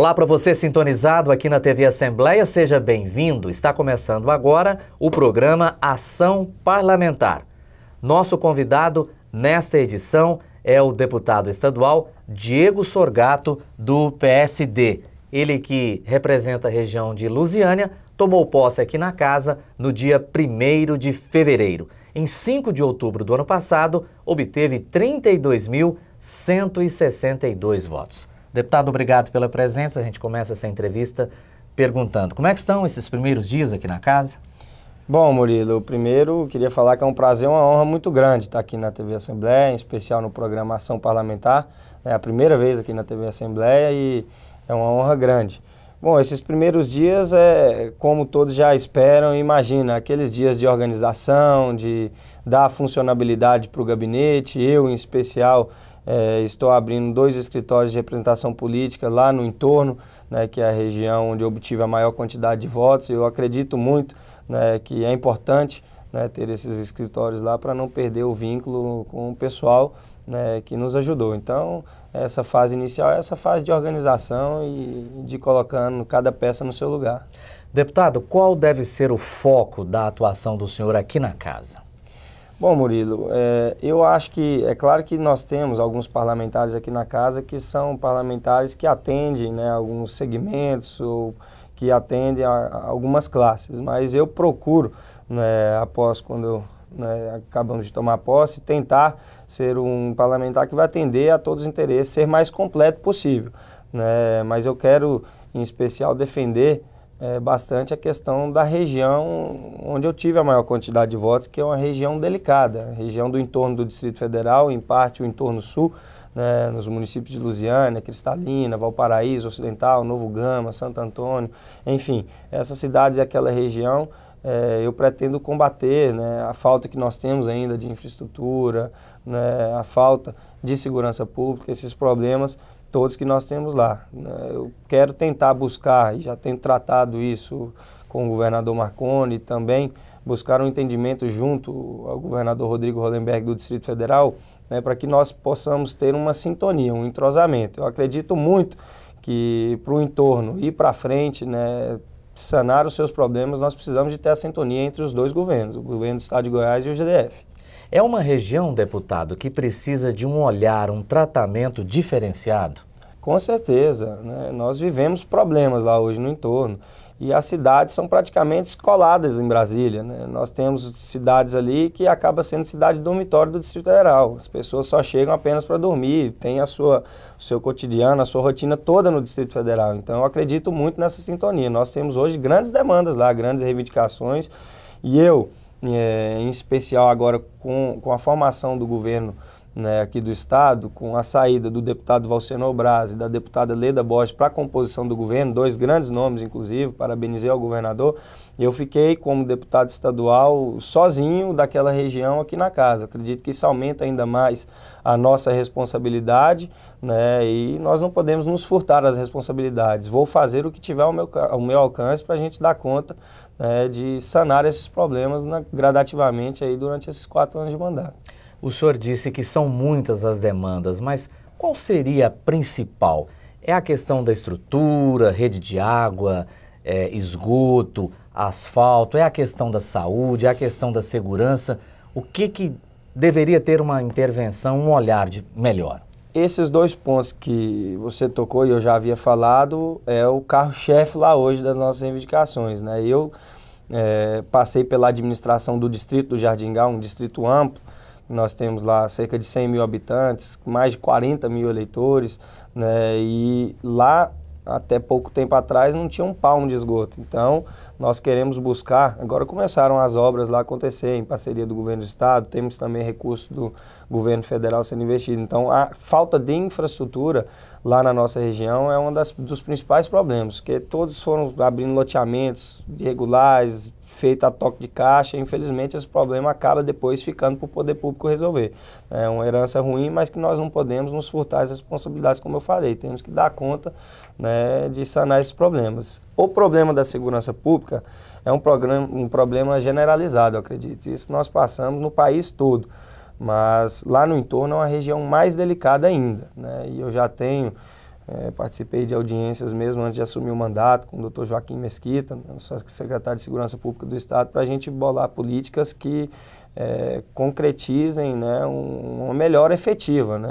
Olá para você sintonizado aqui na TV Assembleia, seja bem-vindo. Está começando agora o programa Ação Parlamentar. Nosso convidado nesta edição é o deputado estadual Diego Sorgato, do PSD. Ele que representa a região de Lusiânia, tomou posse aqui na casa no dia 1 de fevereiro. Em 5 de outubro do ano passado, obteve 32.162 votos. Deputado, obrigado pela presença. A gente começa essa entrevista perguntando como é que estão esses primeiros dias aqui na casa? Bom, Murilo, primeiro queria falar que é um prazer, uma honra muito grande estar aqui na TV Assembleia, em especial no programa Ação Parlamentar. É a primeira vez aqui na TV Assembleia e é uma honra grande. Bom, esses primeiros dias é como todos já esperam e imaginam, aqueles dias de organização, de dar funcionabilidade para o gabinete. Eu, em especial, é, estou abrindo dois escritórios de representação política lá no entorno, né, que é a região onde obtive a maior quantidade de votos. Eu acredito muito né, que é importante né, ter esses escritórios lá para não perder o vínculo com o pessoal né, que nos ajudou. Então, essa fase inicial é essa fase de organização e de colocando cada peça no seu lugar. Deputado, qual deve ser o foco da atuação do senhor aqui na casa? Bom, Murilo, é, eu acho que é claro que nós temos alguns parlamentares aqui na casa que são parlamentares que atendem né, alguns segmentos ou que atendem a, a algumas classes, mas eu procuro, né, após quando eu né, acabamos de tomar posse, tentar ser um parlamentar que vai atender a todos os interesses, ser mais completo possível. Né, mas eu quero, em especial, defender é, bastante a questão da região onde eu tive a maior quantidade de votos, que é uma região delicada, região do entorno do Distrito Federal, em parte o entorno sul, né, nos municípios de Lusiânia, Cristalina, Valparaíso, Ocidental, Novo Gama, Santo Antônio, enfim, essas cidades e aquela região é, eu pretendo combater né, a falta que nós temos ainda de infraestrutura, né, a falta de segurança pública, esses problemas todos que nós temos lá. Eu quero tentar buscar, e já tenho tratado isso com o governador Marconi também, buscar um entendimento junto ao governador Rodrigo Rolenberg do Distrito Federal, né, para que nós possamos ter uma sintonia, um entrosamento. Eu acredito muito que para o entorno ir para frente, né, sanar os seus problemas, nós precisamos de ter a sintonia entre os dois governos, o governo do Estado de Goiás e o GDF. É uma região, deputado, que precisa de um olhar, um tratamento diferenciado? Com certeza. Né? Nós vivemos problemas lá hoje no entorno. E as cidades são praticamente coladas em Brasília. Né? Nós temos cidades ali que acaba sendo cidade dormitório do Distrito Federal. As pessoas só chegam apenas para dormir, tem a sua, o seu cotidiano, a sua rotina toda no Distrito Federal. Então eu acredito muito nessa sintonia. Nós temos hoje grandes demandas lá, grandes reivindicações. E eu, é, em especial agora com, com a formação do governo né, aqui do Estado, com a saída do deputado Valceno Braz e da deputada Leda Borges para a composição do governo, dois grandes nomes, inclusive, parabenizei ao governador, eu fiquei como deputado estadual sozinho daquela região aqui na casa. acredito que isso aumenta ainda mais a nossa responsabilidade né, e nós não podemos nos furtar as responsabilidades. Vou fazer o que tiver ao meu, ao meu alcance para a gente dar conta né, de sanar esses problemas na, gradativamente aí durante esses quatro anos de mandato. O senhor disse que são muitas as demandas, mas qual seria a principal? É a questão da estrutura, rede de água, é, esgoto, asfalto, é a questão da saúde, é a questão da segurança. O que, que deveria ter uma intervenção, um olhar de melhor? Esses dois pontos que você tocou e eu já havia falado é o carro-chefe lá hoje das nossas reivindicações. Né? Eu é, passei pela administração do distrito do Jardingá, um distrito amplo, nós temos lá cerca de 100 mil habitantes, mais de 40 mil eleitores, né? E lá até pouco tempo atrás não tinha um palmo de esgoto. Então, nós queremos buscar. Agora começaram as obras lá acontecer em parceria do governo do estado, temos também recursos do governo federal sendo investido. Então, a falta de infraestrutura lá na nossa região é um das, dos principais problemas, porque todos foram abrindo loteamentos irregulares, feita a toque de caixa. Infelizmente, esse problema acaba depois ficando para o poder público resolver. É uma herança ruim, mas que nós não podemos nos furtar as responsabilidades, como eu falei. Temos que dar conta né, de sanar esses problemas. O problema da segurança pública é um, programa, um problema generalizado, eu acredito. Isso nós passamos no país todo. Mas lá no entorno é uma região mais delicada ainda. Né? E eu já tenho é, participei de audiências mesmo antes de assumir o mandato com o doutor Joaquim Mesquita, né, secretário de Segurança Pública do Estado, para a gente bolar políticas que é, concretizem né, um, uma melhora efetiva, né,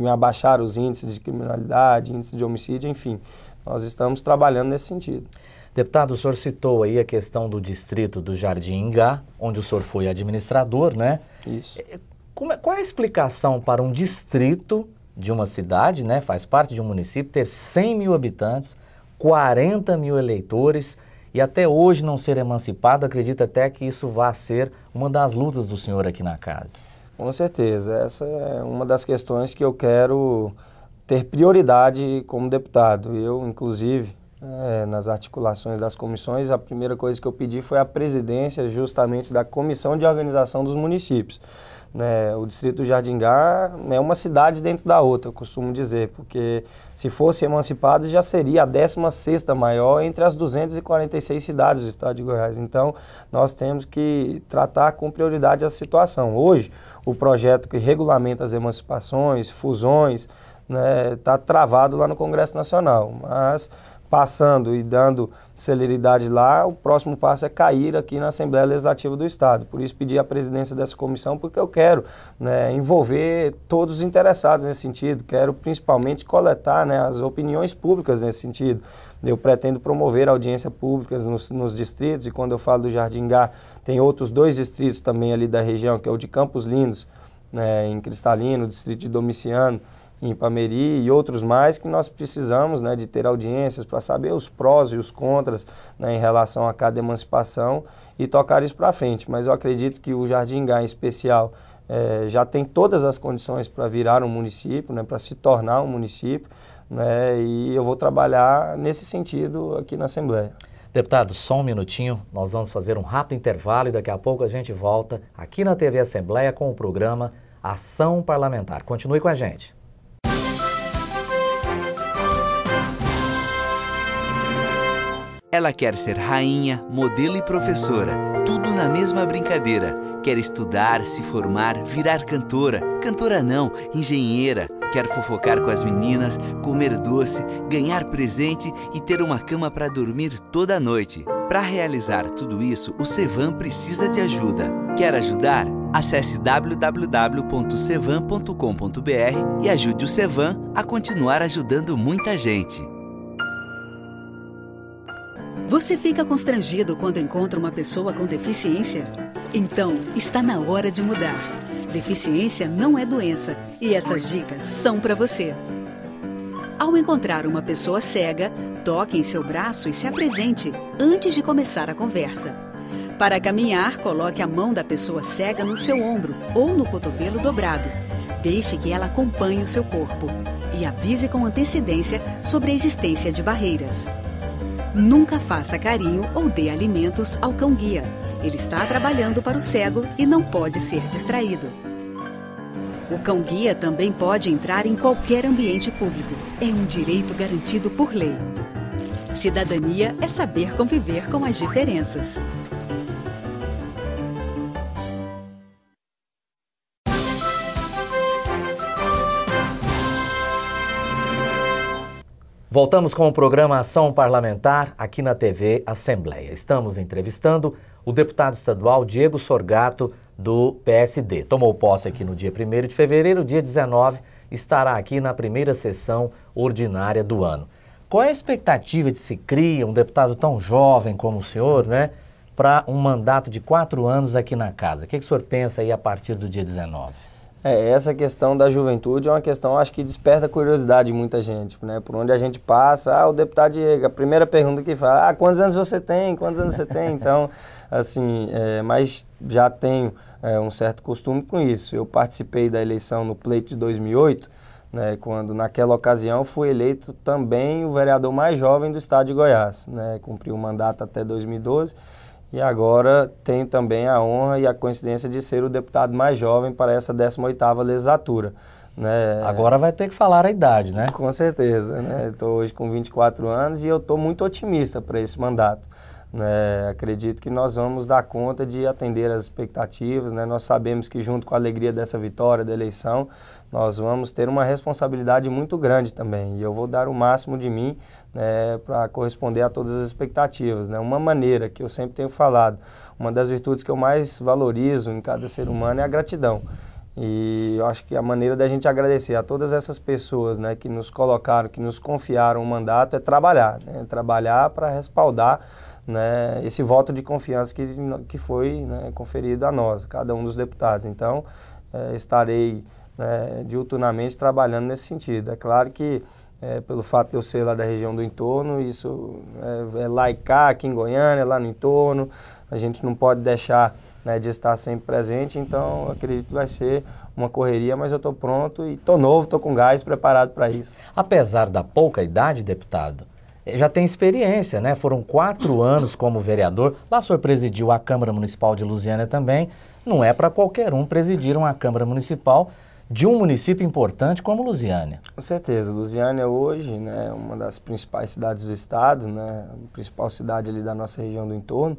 em abaixar os índices de criminalidade, índices de homicídio, enfim. Nós estamos trabalhando nesse sentido. Deputado, o senhor citou aí a questão do distrito do Jardim Ingá, onde o senhor foi administrador, né? Isso. É, como é, qual é a explicação para um distrito de uma cidade, né, faz parte de um município, ter 100 mil habitantes, 40 mil eleitores e até hoje não ser emancipado, acredita até que isso vá ser uma das lutas do senhor aqui na casa. Com certeza, essa é uma das questões que eu quero ter prioridade como deputado. Eu, inclusive, é, nas articulações das comissões, a primeira coisa que eu pedi foi a presidência justamente da Comissão de Organização dos Municípios. Né? O Distrito jardim Jardingá é uma cidade dentro da outra, eu costumo dizer, porque se fosse emancipado já seria a 16 maior entre as 246 cidades do estado de Goiás. Então, nós temos que tratar com prioridade essa situação. Hoje, o projeto que regulamenta as emancipações, fusões, está né, tá travado lá no Congresso Nacional, mas passando e dando celeridade lá, o próximo passo é cair aqui na Assembleia Legislativa do Estado. Por isso pedi a presidência dessa comissão, porque eu quero né, envolver todos os interessados nesse sentido, quero principalmente coletar né, as opiniões públicas nesse sentido. Eu pretendo promover audiência públicas nos, nos distritos, e quando eu falo do Jardim Gá, tem outros dois distritos também ali da região, que é o de Campos Lindos, né, em Cristalino, o distrito de Domiciano, em Pameri e outros mais, que nós precisamos né, de ter audiências para saber os prós e os contras né, em relação a cada emancipação e tocar isso para frente. Mas eu acredito que o Jardim Gá, em especial, é, já tem todas as condições para virar um município, né, para se tornar um município, né, e eu vou trabalhar nesse sentido aqui na Assembleia. Deputado, só um minutinho, nós vamos fazer um rápido intervalo e daqui a pouco a gente volta aqui na TV Assembleia com o programa Ação Parlamentar. Continue com a gente. Ela quer ser rainha, modelo e professora, tudo na mesma brincadeira. Quer estudar, se formar, virar cantora. Cantora não, engenheira. Quer fofocar com as meninas, comer doce, ganhar presente e ter uma cama para dormir toda noite. Para realizar tudo isso, o Sevan precisa de ajuda. Quer ajudar? Acesse www.sevan.com.br e ajude o Sevan a continuar ajudando muita gente. Você fica constrangido quando encontra uma pessoa com deficiência? Então, está na hora de mudar. Deficiência não é doença e essas dicas são para você. Ao encontrar uma pessoa cega, toque em seu braço e se apresente antes de começar a conversa. Para caminhar, coloque a mão da pessoa cega no seu ombro ou no cotovelo dobrado. Deixe que ela acompanhe o seu corpo e avise com antecedência sobre a existência de barreiras. Nunca faça carinho ou dê alimentos ao cão-guia. Ele está trabalhando para o cego e não pode ser distraído. O cão-guia também pode entrar em qualquer ambiente público. É um direito garantido por lei. Cidadania é saber conviver com as diferenças. Voltamos com o programa Ação Parlamentar aqui na TV Assembleia. Estamos entrevistando o deputado estadual Diego Sorgato, do PSD. Tomou posse aqui no dia 1 de fevereiro, dia 19, estará aqui na primeira sessão ordinária do ano. Qual é a expectativa de se cria um deputado tão jovem como o senhor, né, para um mandato de quatro anos aqui na casa? O que, que o senhor pensa aí a partir do dia 19? É, essa questão da juventude é uma questão, acho que desperta curiosidade em muita gente, né? Por onde a gente passa, ah, o deputado Diego, a primeira pergunta que fala, ah, quantos anos você tem? Quantos anos você tem? Então, assim, é, mas já tenho é, um certo costume com isso. Eu participei da eleição no pleito de 2008, né, quando naquela ocasião fui eleito também o vereador mais jovem do estado de Goiás, né? Cumpri o mandato até 2012 e agora tem também a honra e a coincidência de ser o deputado mais jovem para essa 18ª legislatura. Né? Agora vai ter que falar a idade, né? Com certeza, né? Estou hoje com 24 anos e eu estou muito otimista para esse mandato. Né? Acredito que nós vamos dar conta de atender as expectativas. Né? Nós sabemos que, junto com a alegria dessa vitória da eleição, nós vamos ter uma responsabilidade muito grande também. E eu vou dar o máximo de mim né, para corresponder a todas as expectativas. Né? Uma maneira que eu sempre tenho falado, uma das virtudes que eu mais valorizo em cada ser humano é a gratidão. E eu acho que a maneira da gente agradecer a todas essas pessoas né, que nos colocaram, que nos confiaram o mandato, é trabalhar. Né? Trabalhar para respaldar né, esse voto de confiança que, que foi né, conferido a nós, cada um dos deputados. Então, é, estarei né, diuturnamente trabalhando nesse sentido. É claro que, é, pelo fato de eu ser lá da região do entorno, isso eh, é, é lá e cá, aqui em Goiânia, lá no entorno, a gente não pode deixar né, de estar sempre presente, então acredito que vai ser uma correria, mas eu estou pronto e estou novo, estou com gás, preparado para isso. Apesar da pouca idade, deputado, já tem experiência, né? Foram quatro anos como vereador. Lá o senhor presidiu a Câmara Municipal de Lusiana também. Não é para qualquer um presidir uma Câmara Municipal de um município importante como Lusiânia. Com certeza. Lusiânia hoje né, é né, uma das principais cidades do estado, né, a principal cidade ali da nossa região do entorno.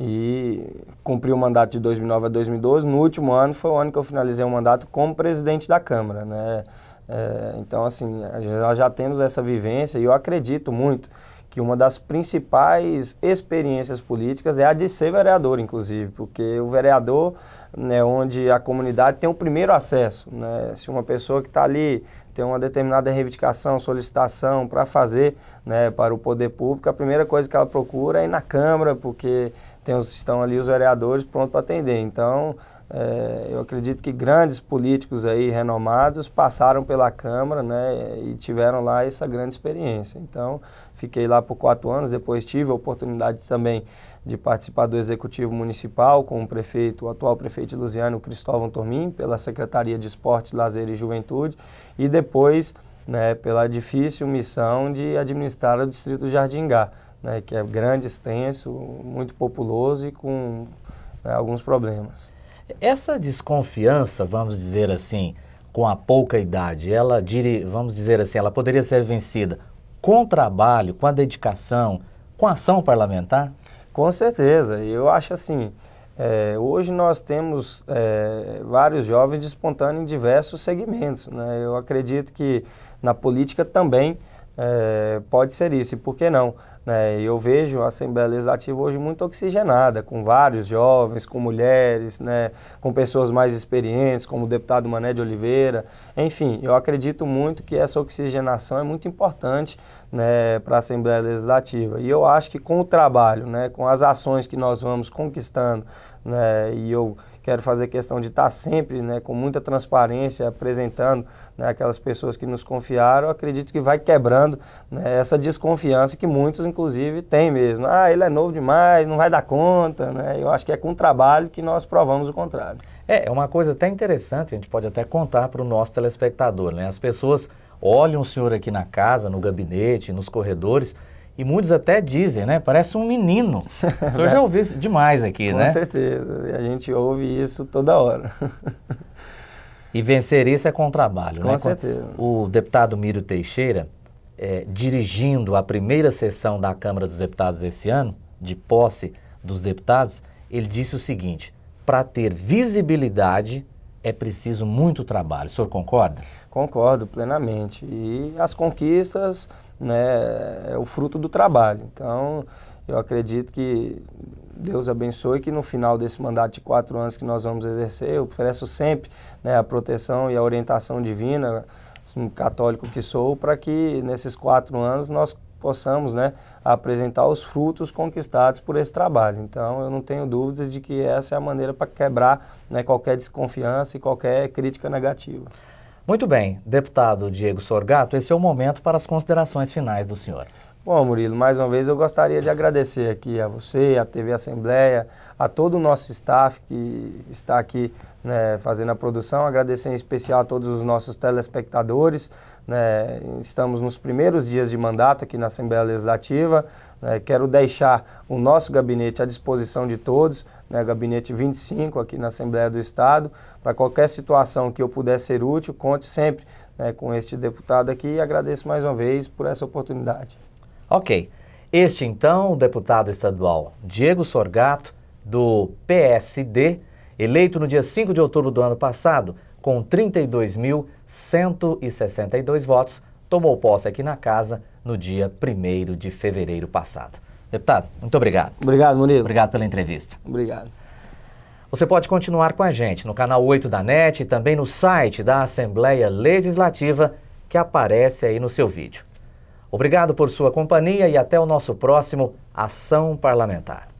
E cumpri o mandato de 2009 a 2012. No último ano foi o ano que eu finalizei o mandato como presidente da Câmara. Né? É, então, assim, já, já temos essa vivência e eu acredito muito que uma das principais experiências políticas é a de ser vereador, inclusive, porque o vereador né, onde a comunidade tem o primeiro acesso. Né? Se uma pessoa que está ali tem uma determinada reivindicação, solicitação para fazer né, para o poder público, a primeira coisa que ela procura é ir na Câmara, porque tem os, estão ali os vereadores prontos para atender. Então, é, eu acredito que grandes políticos aí renomados passaram pela Câmara né, e tiveram lá essa grande experiência. Então, fiquei lá por quatro anos, depois tive a oportunidade também de participar do Executivo Municipal com o prefeito, o atual prefeito de Luziano, Cristóvão Tormin, pela Secretaria de Esporte, Lazer e Juventude, e depois né, pela difícil missão de administrar o Distrito Jardingá, né, que é grande, extenso, muito populoso e com né, alguns problemas. Essa desconfiança, vamos dizer assim, com a pouca idade, ela, vamos dizer assim, ela poderia ser vencida com trabalho, com a dedicação, com a ação parlamentar? Com certeza. Eu acho assim, é, hoje nós temos é, vários jovens despontando em diversos segmentos. Né? Eu acredito que na política também é, pode ser isso, e por que não? Né? Eu vejo a Assembleia Legislativa hoje muito oxigenada, com vários jovens, com mulheres, né? com pessoas mais experientes, como o deputado Mané de Oliveira. Enfim, eu acredito muito que essa oxigenação é muito importante né, para a Assembleia Legislativa. E eu acho que com o trabalho, né, com as ações que nós vamos conquistando, né, e eu quero fazer questão de estar sempre né, com muita transparência, apresentando né, aquelas pessoas que nos confiaram, acredito que vai quebrando né, essa desconfiança que muitos, inclusive, têm mesmo. Ah, ele é novo demais, não vai dar conta. Né? Eu acho que é com trabalho que nós provamos o contrário. É, é uma coisa até interessante, a gente pode até contar para o nosso telespectador. Né? As pessoas olham o senhor aqui na casa, no gabinete, nos corredores e muitos até dizem, né? Parece um menino. O senhor já ouviu isso demais aqui, Com né? Com certeza. a gente ouve isso toda hora. e vencer isso é com trabalho, com né? Com certeza. O deputado Miro Teixeira, é, dirigindo a primeira sessão da Câmara dos Deputados esse ano, de posse dos deputados, ele disse o seguinte: para ter visibilidade é preciso muito trabalho. O senhor concorda? Concordo plenamente. E as conquistas né, é o fruto do trabalho. Então, eu acredito que Deus abençoe que no final desse mandato de quatro anos que nós vamos exercer, eu peço sempre né, a proteção e a orientação divina, um católico que sou, para que nesses quatro anos nós possamos né, apresentar os frutos conquistados por esse trabalho. Então, eu não tenho dúvidas de que essa é a maneira para quebrar né, qualquer desconfiança e qualquer crítica negativa. Muito bem, deputado Diego Sorgato, esse é o momento para as considerações finais do senhor. Bom, Murilo, mais uma vez eu gostaria de agradecer aqui a você, a TV Assembleia, a todo o nosso staff que está aqui né, fazendo a produção, agradecer em especial a todos os nossos telespectadores. Né, estamos nos primeiros dias de mandato aqui na Assembleia Legislativa. Né, quero deixar o nosso gabinete à disposição de todos né, gabinete 25 aqui na Assembleia do Estado. Para qualquer situação que eu puder ser útil, conte sempre né, com este deputado aqui e agradeço mais uma vez por essa oportunidade. Ok. Este então, o deputado estadual Diego Sorgato, do PSD, eleito no dia 5 de outubro do ano passado, com 32.162 votos, tomou posse aqui na casa no dia 1 de fevereiro passado. Deputado, muito obrigado. Obrigado, Murilo. Obrigado pela entrevista. Obrigado. Você pode continuar com a gente no canal 8 da NET e também no site da Assembleia Legislativa que aparece aí no seu vídeo. Obrigado por sua companhia e até o nosso próximo Ação Parlamentar.